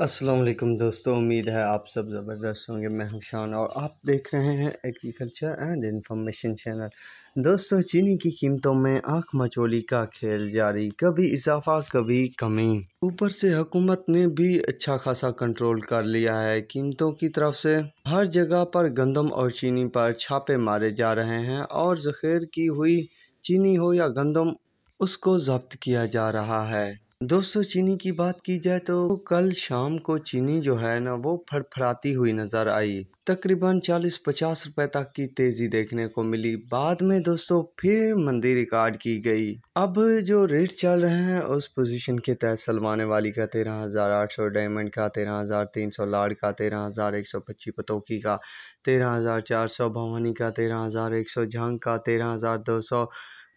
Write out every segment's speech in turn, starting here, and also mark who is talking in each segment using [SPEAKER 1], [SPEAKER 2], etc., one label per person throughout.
[SPEAKER 1] असलम दोस्तों उम्मीद है आप सब ज़बरदस्त होंगे मैं हमशान और आप देख रहे हैं एग्रीकल्चर एंड इंफॉर्मेशन चैनल दोस्तों चीनी की कीमतों में आँख मचोली का खेल जारी कभी इजाफा कभी कमी ऊपर से हुकूमत ने भी अच्छा खासा कंट्रोल कर लिया है कीमतों की तरफ से हर जगह पर गंदम और चीनी पर छापे मारे जा रहे हैं और जखीर की हुई चीनी हो या गंदम उसको जब्त किया जा रहा है दोस्तों चीनी की बात की जाए तो कल शाम को चीनी जो है ना वो फड़फड़ाती हुई नज़र आई तकरीबन 40-50 रुपए तक की तेज़ी देखने को मिली बाद में दोस्तों फिर मंदी रिकॉर्ड की गई अब जो रेट चल रहे हैं उस पोजीशन के तहत सलमाने वाली का तेरह हज़ार आठ सौ डायमंड का तेरह हज़ार तीन सौ लाड का तेरह हज़ार एक सौ पच्चीस पतोकी का तेरह हज़ार चार सौ भवानी का तेरह हज़ार एक सौ झंग का तेरह हज़ार दो सौ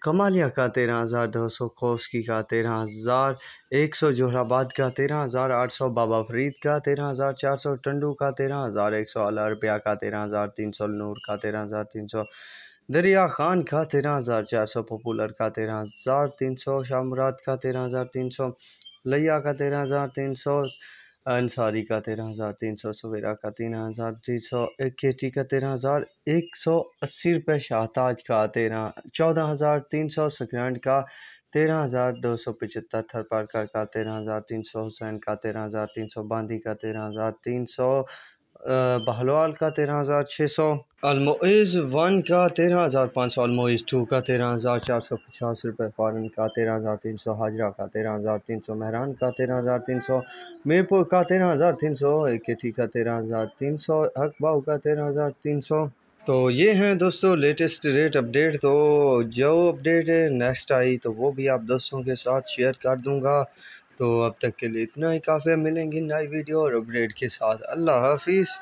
[SPEAKER 1] कमालिया का तेरह हज़ार दो सौ कोसकी का तेरह हज़ार एक सौ जोहराबाद का तेरह हज़ार आठ सौ बाबा फरीद का तेरह हज़ार चार सौ टंडू का तेरह हज़ार एक सौ अला रुपया का तेरह हज़ार तीन सौ नूर का तेरह हज़ार तीन सौ दरिया खान का तेरह हज़ार चार सौ पॉपुलर का तेरह हज़ार तीन सौ शामरात का तेरह हज़ार तीन सौ लिया का तेरह हज़ार तीन सौ अंसारी का तेरह हज़ार तीन सौ सवेरा का तीन हज़ार तीन सौ इक्यासी का तेरह हज़ार एक सौ अस्सी रुपये शाहताज का तेरह चौदह हज़ार तीन सौ सकरैंड का तेरह हज़ार दो सौ पचहत्तर थरपारकर का तेरह हज़ार तीन सौ हुसैन का तेरह हज़ार तीन सौ बांदी का तेरह हज़ार तीन सौ बहलवाल का तेरह हज़ार छः सौ अलमोज़ वन का तेरह हज़ार पाँच सौ अलमोज़ टू का तेरह हज़ार चार सौ पचास रुपये फ़ारन का तेरह हज़ार तीन सौ हाजरा का तेरह हज़ार तीन सौ महरान का तेरह हज़ार तीन सौ मीरपुर का तेरह हज़ार तीन सौ टी का तेरह हज़ार तीन सौ हकबाऊ का तेरह हज़ार तीन सौ तो ये हैं दोस्तों लेटेस्ट रेट अपडेट तो जो अपडेट नेक्स्ट आई तो वो भी आप दोस्तों के साथ शेयर कर दूंगा तो अब तक के लिए इतना ही काफ़ी मिलेंगी नई वीडियो और अपडेट के साथ अल्लाह हाफिज़